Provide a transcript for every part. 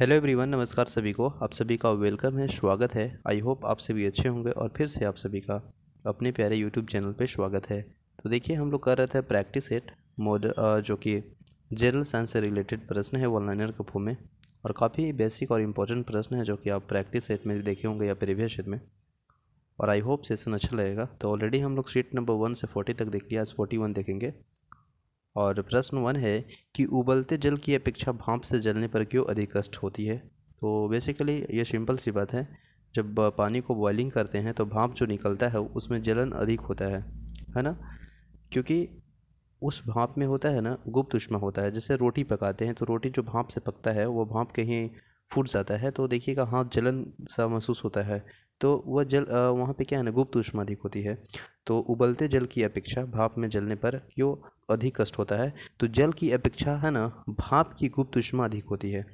hello everyone नमस्कार सभी को आप सभी का वेलकम है स्वागत है आई होप आप सभी अच्छे होंगे और फिर से आप सभी का अपने प्यारे यूट्यूब चैनल पे स्वागत है तो देखिए हम लोग कर रहे थे प्रैक्टिस एट मोड जो कि जनरल साइंस से रिलेटेड प्रश्न है वॉलाइनर के फॉर्म में और काफ़ी बेसिक और इम्पोर्टेंट प्रश्न है जो कि आप प्रैक्टिस एट में देखे होंगे या प्रीवियस एट में और आई होप सेशन अच्छा लगेगा तो ऑलरेडी हम लोग सीट नंबर वन से फोर्टी तक देख लिया आज फोर्टी वन देखेंगे और प्रश्न वन है कि उबलते जल की अपेक्षा भाप से जलने पर क्यों अधिक कष्ट होती है तो बेसिकली ये सिंपल सी बात है जब पानी को बॉइलिंग करते हैं तो भाप जो निकलता है उसमें जलन अधिक होता है है ना क्योंकि उस भाप में होता है ना गुप्त उष्मा होता है जैसे रोटी पकाते हैं तो रोटी जो भाप से पकता है वो भाप कहीं फूट जाता है तो देखिएगा हाथ जलन सा महसूस होता है तो वह जल वहाँ पे क्या है ना गुप्त ऊष्मा अधिक होती है तो उबलते जल की अपेक्षा भाप में जलने पर क्यों अधिक कष्ट होता है तो जल की अपेक्षा है ना भाप की गुप्त ऊष्मा अधिक होती है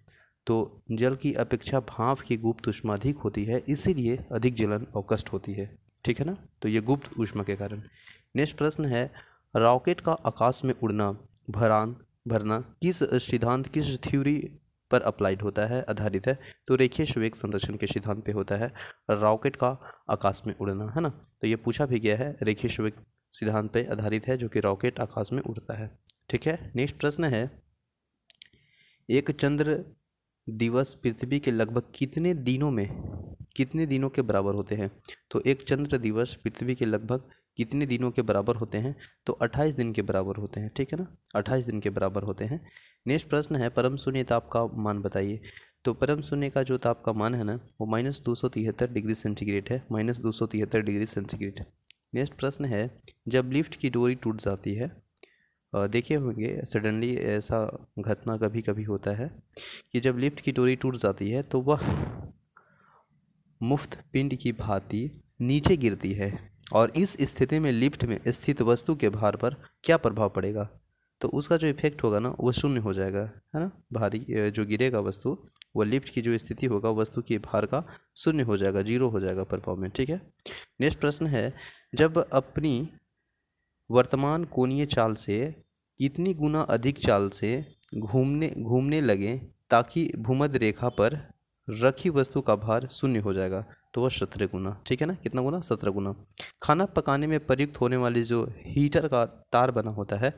तो जल की अपेक्षा भाप की गुप्त ऊष्मा अधिक होती है इसीलिए अधिक जलन और कष्ट होती है ठीक है ना तो ये गुप्त ऊष्मा के कारण नेक्स्ट प्रश्न है रॉकेट का आकाश में उड़ना भरान भरना किस सिद्धांत किस थ्योरी पर अप्लाइड होता है आधारित है तो रेखीय सुवेग संरक्षण के सिद्धांत पे होता है रॉकेट का आकाश में उड़ना है ना तो ये पूछा भी गया है रेखीय सुवेग सिद्धांत पे आधारित है जो कि रॉकेट आकाश में उड़ता है ठीक है नेक्स्ट प्रश्न है एक चंद्र दिवस पृथ्वी के लगभग कितने दिनों में कितने दिनों के बराबर होते हैं तो एक चंद्र दिवस पृथ्वी के लगभग कितने दिनों के बराबर होते हैं तो 28 दिन के बराबर होते हैं ठीक है ना 28 दिन के बराबर होते हैं नेक्स्ट प्रश्न है परम शून्य ताप का मान बताइए तो परम शून्य का जो ताप का मान है ना वो माइनस दो सौ तिहत्तर डिग्री सेंटीग्रेड है माइनस दो सौ तिहत्तर डिग्री सेंटीग्रेड नेक्स्ट प्रश्न है जब लिफ्ट की डोरी टूट जाती है देखे होंगे सडनली ऐसा घटना कभी कभी होता है कि जब लिफ्ट की डोरी टूट जाती है तो वह मुफ्त पिंड की भांति नीचे गिरती है और इस स्थिति में लिफ्ट में स्थित वस्तु के भार पर क्या प्रभाव पड़ेगा तो उसका जो इफेक्ट होगा ना वो शून्य हो जाएगा है ना भारी जो गिरेगा वस्तु वो लिफ्ट की जो स्थिति होगा वस्तु के भार का शून्य हो जाएगा जीरो हो जाएगा प्रभाव में ठीक है नेक्स्ट प्रश्न है जब अपनी वर्तमान कोणीय चाल से इतनी गुना अधिक चाल से घूमने घूमने लगे ताकि भूमध रेखा पर रखी वस्तु का भार शून्य हो जाएगा तो वह सत्रह गुना ठीक है ना कितना गुना सत्रह गुना खाना पकाने में प्रयुक्त होने वाली जो हीटर का तार बना होता है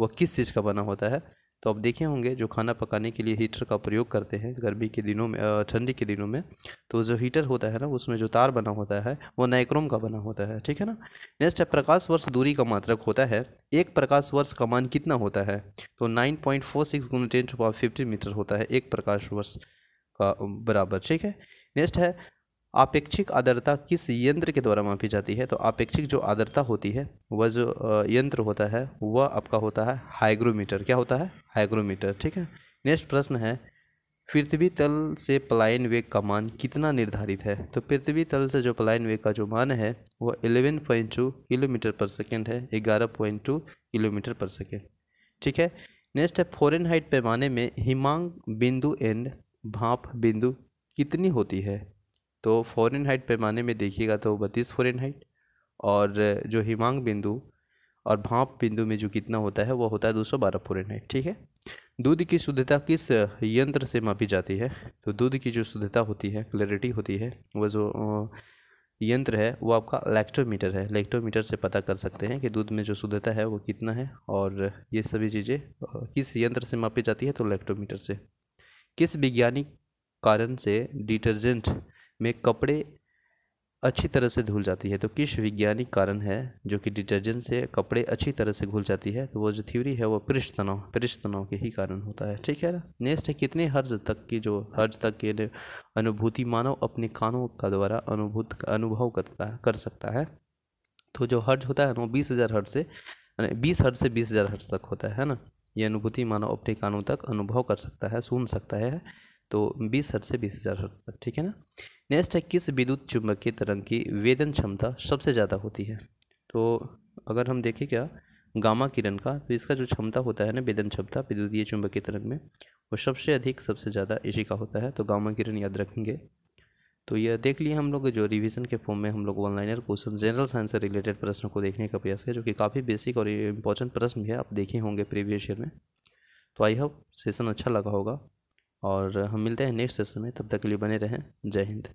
वह किस चीज़ का बना होता है तो आप देखे होंगे जो खाना पकाने के लिए हीटर का प्रयोग करते हैं गर्मी के दिनों में ठंडी के दिनों में तो जो हीटर होता है ना उसमें जो तार बना होता है वो नाइक्रोम का बना होता है ठीक है ना नेक्स्ट है प्रकाश वर्ष दूरी का मात्रक होता है एक प्रकाश वर्ष का मान कितना होता है तो नाइन पॉइंट फोर सिक्स गुना ten to power fifty metre होता है एक प्रकाश वर्ष का बराबर ठीक है नेक्स्ट है आपेक्षिक आर्द्रता किस यंत्र के द्वारा मापी जाती है तो आपेक्षिक जो आर्द्रता होती है वह जो यंत्र होता है वह आपका होता है हाइग्रोमीटर क्या होता है हाइग्रोमीटर ठीक है नेक्स्ट प्रश्न है पृथ्वी तल से पलायन वेग का मान कितना निर्धारित है तो पृथ्वी तल से जो पलायन वेग का जो मान है वह eleven point two kilometre per second है ग्यारह point two kilometre per second ठीक है नेक्स्ट है फॉरन हाइट पैमाने में हिमांग बिंदु एंड भाप बिंदु कितनी होती है तो फ़ौरन हाइट पैमाने में देखिएगा तो बत्तीस फ़ौरन हाइट और जो हिमांग बिंदु और भाप बिंदु में जो कितना होता है वह होता है दो सौ बारह फ़ौरन हाइट ठीक है दूध की शुद्धता किस यंत्र से मापी जाती है तो दूध की जो शुद्धता होती है क्लैरिटी होती है वह जो यंत्र है वो आपका लैक्टोमीटर है लैक्टोमीटर से पता कर सकते हैं कि दूध में जो शुद्धता है वो कितना है और ये सभी चीज़ें किस यंत्र से मापी जाती है तो लैक्टोमीटर से किस वैज्ञानिक कारण से डिटर्जेंट में कपड़े अच्छी तरह से धुल जाती है तो किस वैज्ञानिक कारण है जो कि डिटर्जेंट से कपड़े अच्छी तरह से घुल जाती है तो वो जो थ्योरी है वो पृष्ठ तनाव पृष्ठ तनाव के ही कारण होता है ठीक है ना नेक्स्ट है कितने हर्ज तक की जो हर्ज तक के अनुभूति मानव अपने कानों का द्वारा अनुभूत अनुभव करता है कर सकता है तो जो हर्ज होता है ना वो बीस हज़ार हर्ज से बीस हर्ज से बीस हज़ार हर्ज तक होता है ना ये अनुभूति मानव अपने कानों तक अनुभव कर सकता है सुन सकता है तो बीस हर्ज से बीस हज़ार हर्ज तक ठीक है ना नेक्स्ट है किस विद्युत चुंबकीय तरंग की वेदन क्षमता सबसे ज़्यादा होती है तो अगर हम देखें क्या गामा किरण का तो इसका जो क्षमता होता है ना वेदन क्षमता विद्युतीय चुंबकीय तरंग में वो सबसे अधिक सबसे ज़्यादा इसी का होता है तो गामा किरण याद रखेंगे तो यह देख लिए हम लोग जो रिवीजन के फॉर्म में हम लोग ऑनलाइन क्वेश्चन जनरल साइंस से रिलेटेड प्रश्न को देखने का प्रयास है जो कि काफ़ी बेसिक और इम्पोर्टेंट प्रश्न भी है आप देखे होंगे प्रीवियस ईयर में तो आई होप सेशन अच्छा लगा होगा और हम मिलते हैं नेक्स्ट सेशन में तब तक के लिए बने रहें जय हिंद